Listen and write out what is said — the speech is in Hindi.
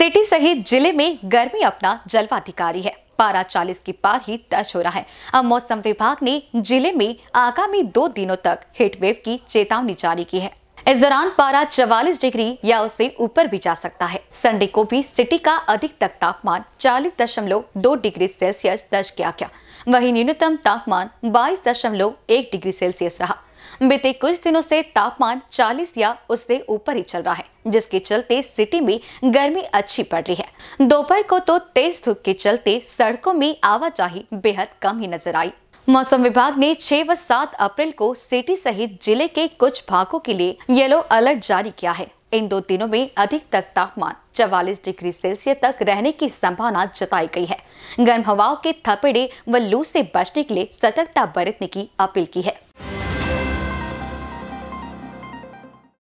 सिटी सहित जिले में गर्मी अपना जलवा दिखारी है पारा 40 की पार ही दर्ज हो रहा है अब मौसम विभाग ने जिले में आगामी दो दिनों तक हीटवेव की चेतावनी जारी की है इस दौरान पारा 44 डिग्री या उससे ऊपर भी जा सकता है संडे को भी सिटी का अधिकतम तापमान 40.2 डिग्री सेल्सियस दर्ज किया गया वही न्यूनतम तापमान एक डिग्री सेल्सियस रहा बीते कुछ दिनों से तापमान 40 या उससे ऊपर ही चल रहा है जिसके चलते सिटी में गर्मी अच्छी पड़ रही है दोपहर को तो तेज धूप के चलते सड़कों में आवाजाही बेहद कम ही नजर आई मौसम विभाग ने 6 व 7 अप्रैल को सिटी सहित जिले के कुछ भागों के लिए येलो अलर्ट जारी किया है इन दो दिनों में अधिक तक तापमान 44 डिग्री सेल्सियस तक रहने की संभावना जताई गई है गर्म हवाओं के थपेड़े व लू से बचने के लिए सतर्कता बरतने की अपील की है